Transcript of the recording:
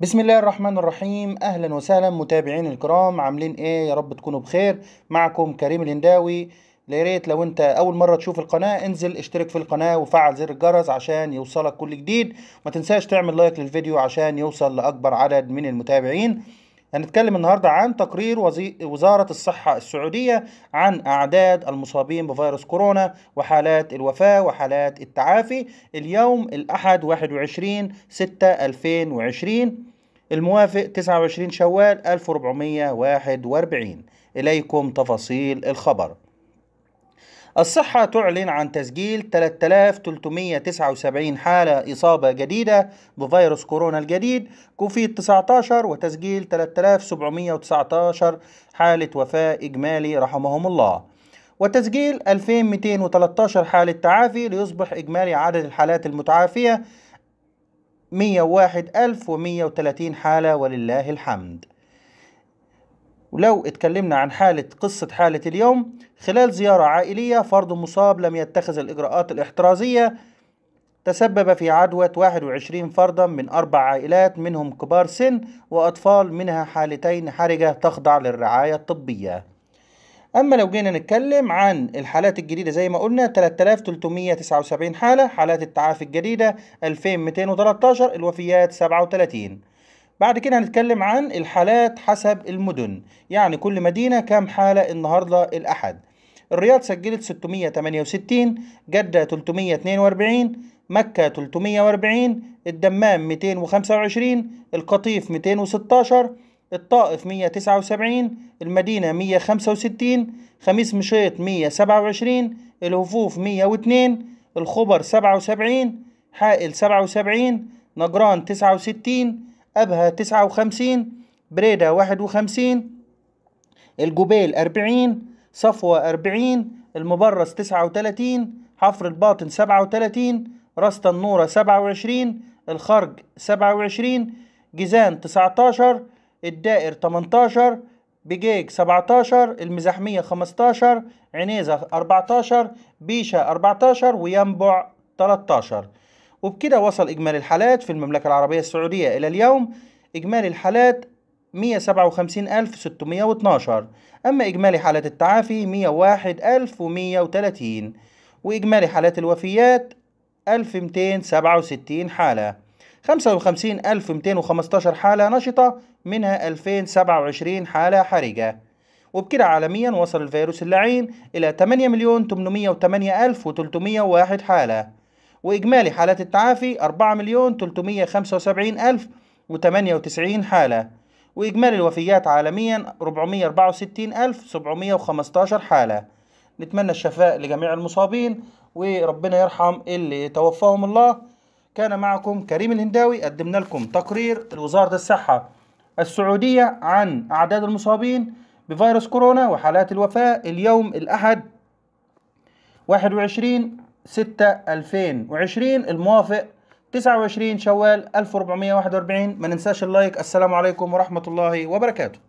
بسم الله الرحمن الرحيم اهلا وسهلا متابعين الكرام عاملين ايه يا رب تكونوا بخير معكم كريم الهنداوي يا ريت لو انت اول مره تشوف القناه انزل اشترك في القناه وفعل زر الجرس عشان يوصلك كل جديد ما تنساش تعمل لايك للفيديو عشان يوصل لاكبر عدد من المتابعين هنتكلم النهاردة عن تقرير وزارة الصحة السعودية عن أعداد المصابين بفيروس كورونا وحالات الوفاة وحالات التعافي اليوم الأحد 21 6 2020 الموافق 29 شوال 1441 إليكم تفاصيل الخبر الصحة تعلن عن تسجيل 3379 حالة إصابة جديدة بفيروس كورونا الجديد كوفيد 19 وتسجيل 3719 حالة وفاة إجمالي رحمهم الله وتسجيل 2213 حالة تعافي ليصبح إجمالي عدد الحالات المتعافية 101130 حالة ولله الحمد ولو اتكلمنا عن حالة قصة حالة اليوم خلال زيارة عائلية فرد مصاب لم يتخذ الإجراءات الاحترازية تسبب في عدوى 21 فردا من أربع عائلات منهم كبار سن وأطفال منها حالتين حرجة تخضع للرعاية الطبية أما لو جينا نتكلم عن الحالات الجديدة زي ما قلنا 3379 حالة حالات التعافي الجديدة 2213 الوفيات 37 بعد كده هنتكلم عن الحالات حسب المدن يعني كل مدينة كام حالة النهاردة الأحد الرياض سجلت 668 جدة 342 مكة 340 الدمام 225 القطيف 216 الطائف 179 المدينة 165 خميس مشيط 127 الهفوف 102 الخبر 77 حائل 77 نجران 69 أبها تسعة وخمسين بريدة واحد وخمسين الجبيل أربعين صفوة أربعين المبرز تسعة وتلاتين حفر الباطن سبعة وتلاتين راس تنورة سبعة وعشرين الخرج سبعة وعشرين جيزان تسعتاشر الدائر تمنتاشر بجيج 17 المزاحمية 15 عنيزة 14 بيشة 14 وينبع 13 وبكده وصل إجمالي الحالات في المملكة العربية السعودية إلى اليوم إجمالي الحالات 157612 أما إجمالي حالات التعافي 101130 وإجمالي حالات الوفيات 1267 حالة 55215 حالة نشطة منها 2027 حالة حرجة وبكده عالميا وصل الفيروس اللعين إلى 8 مليون 808 ألف 301 حالة وإجمالي حالات التعافي 4 مليون 375 ألف و98 حالة وإجمالي الوفيات عالميا 464 ألف 715 حالة نتمنى الشفاء لجميع المصابين وربنا يرحم اللي توفاهم الله كان معكم كريم الهنداوي قدمنا لكم تقرير لوزارة الصحة السعودية عن أعداد المصابين بفيروس كورونا وحالات الوفاة اليوم الأحد 21 6 2020 الموافق 29 شوال 1441 ما ننساش اللايك السلام عليكم ورحمة الله وبركاته